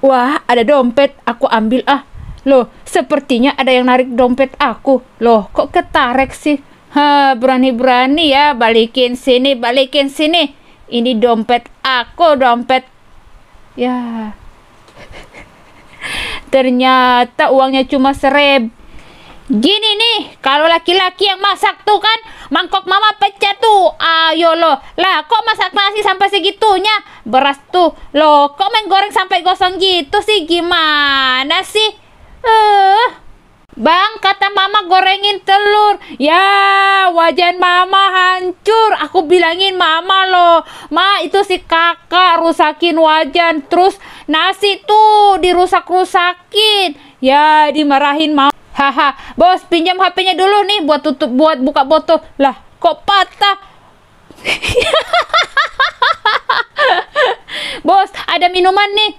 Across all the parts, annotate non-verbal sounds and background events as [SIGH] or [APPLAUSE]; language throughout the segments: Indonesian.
Wah, ada dompet, aku ambil ah. Loh, sepertinya ada yang narik dompet aku. Loh, kok ketarik sih? Ha, berani-berani ya, balikin sini, balikin sini. Ini dompet aku, dompet. Ya. [LAUGHS] Ternyata uangnya cuma seribu Gini nih, kalau laki-laki yang masak tuh kan mangkok mama pecah tuh. Ayo lo, lah kok masak nasi sampai segitunya? Beras tuh, lo kok main goreng sampai gosong gitu sih? Gimana sih? Eh, uh. Bang, kata mama gorengin telur. Ya, wajan mama hancur. Aku bilangin mama loh, ma itu si kakak rusakin wajan. Terus nasi tuh dirusak-rusakin. Ya, dimarahin mama. Haha, bos pinjam HP-nya dulu nih buat tutup buat buka botol. Lah, kok patah? [LAUGHS] bos, ada minuman nih.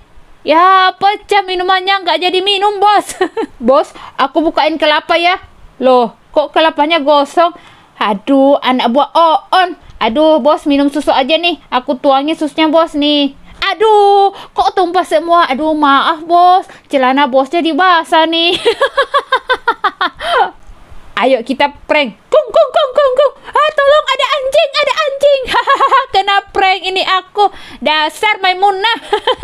Ya, pecah minumannya nggak jadi minum, bos. [LAUGHS] bos, aku bukain kelapa ya. Loh, kok kelapanya gosong? Aduh, anak buah Oon. Aduh, bos minum susu aja nih. Aku tuangin susunya, bos nih. Aduh, kok tumpah semua? Aduh, maaf bos. Celana bosnya dibasah nih. [LAUGHS] Ayo kita prank. Kung kung kung kung kung. Ah tolong ada anjing, ada anjing. Hahaha kena prank ini aku. Dasar Maimunah.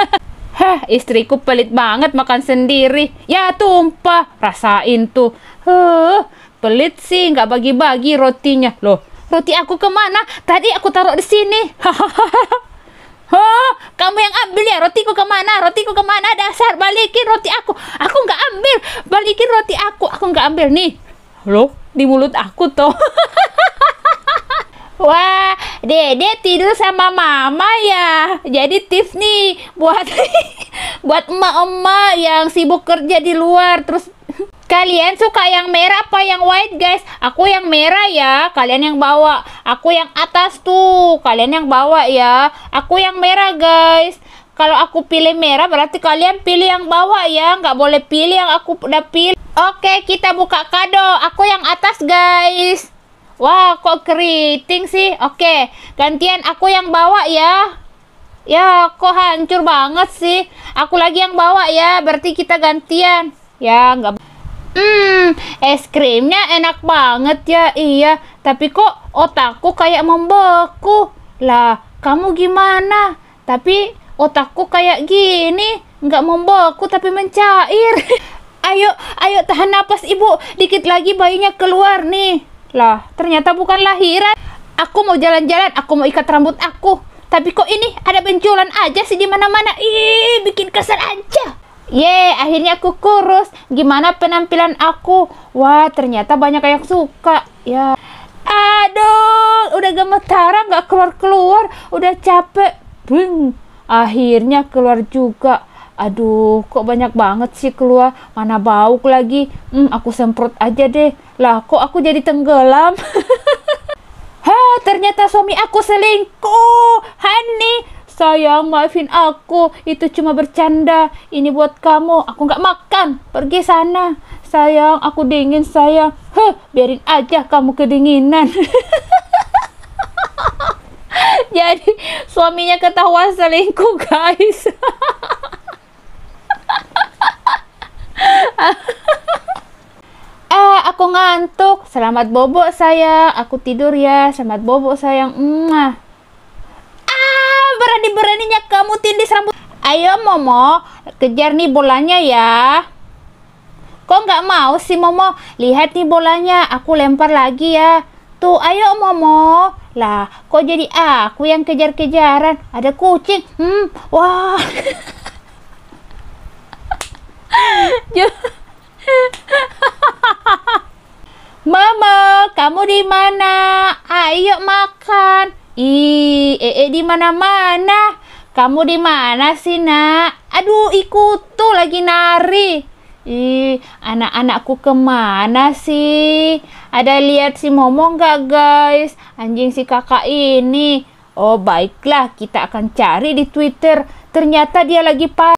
[LAUGHS] Hah, istriku pelit banget makan sendiri. Ya tumpah, rasain tuh. Huh, pelit sih nggak bagi-bagi rotinya. Loh, roti aku kemana? Tadi aku taruh di sini. Oh, [LAUGHS] kamu yang ambil ya rotiku kemana? Rotiku kemana? Dasar balikin roti aku. Aku nggak ambil. Balikin roti aku. Aku nggak ambil nih. Loh, di mulut aku toh. [LAUGHS] Wah, Dede tidur sama Mama ya. Jadi tips nih buat [LAUGHS] buat emak-emak yang sibuk kerja di luar terus [LAUGHS] Kalian suka yang merah apa yang white guys? Aku yang merah ya, kalian yang bawa. Aku yang atas tuh, kalian yang bawa ya. Aku yang merah guys. Kalau aku pilih merah berarti kalian pilih yang bawah ya, nggak boleh pilih yang aku udah pilih. Oke, kita buka kado. Aku yang atas, guys. Wah, kok keriting sih? Oke, gantian aku yang bawa ya. Ya, kok hancur banget sih. Aku lagi yang bawa ya, berarti kita gantian. Ya, nggak... Hmm, es krimnya enak banget ya, iya. Tapi kok otakku kayak membeku. Lah, kamu gimana? Tapi otakku kayak gini, nggak membeku tapi mencair. [LAUGHS] ayo, ayo tahan napas ibu, dikit lagi bayinya keluar nih. Lah, ternyata bukan lahiran. Aku mau jalan-jalan, aku mau ikat rambut aku. Tapi kok ini ada benculan aja sih di mana-mana. Ih, bikin kesel aja. Ye, akhirnya aku kurus. Gimana penampilan aku? Wah, ternyata banyak yang suka. Ya. Aduh, udah gemetaran nggak keluar-keluar. Udah capek. Bung. Akhirnya keluar juga. Aduh, kok banyak banget sih keluar. Mana bauk lagi. Hmm, aku semprot aja deh. Lah, kok aku jadi tenggelam? [LAUGHS] ha, ternyata suami aku selingkuh. Hani, sayang maafin aku. Itu cuma bercanda. Ini buat kamu. Aku nggak makan. Pergi sana. Sayang, aku dingin sayang. Heh, biarin aja kamu kedinginan. [LAUGHS] jadi suaminya ketahuan selingkuh guys. [LAUGHS] ngantuk. Selamat bobo saya. Aku tidur ya. Selamat bobo sayang. Mwah. Ah, berani-beraninya kamu tindis rambut. Ayo Momo, kejar nih bolanya ya. Kok nggak mau sih Momo? Lihat nih bolanya, aku lempar lagi ya. Tuh, ayo Momo. Lah, kok jadi aku yang kejar-kejaran? Ada kucing. Hmm, wah. [LAUGHS] kamu di mana? Ayo ah, iya, makan. Ih, ee eh, eh, di mana-mana. Kamu di mana sih, Nak? Aduh, ikut tuh lagi nari. Ih, anak-anakku kemana sih? Ada lihat si Momo nggak, guys? Anjing si kakak ini. Oh, baiklah, kita akan cari di Twitter. Ternyata dia lagi pas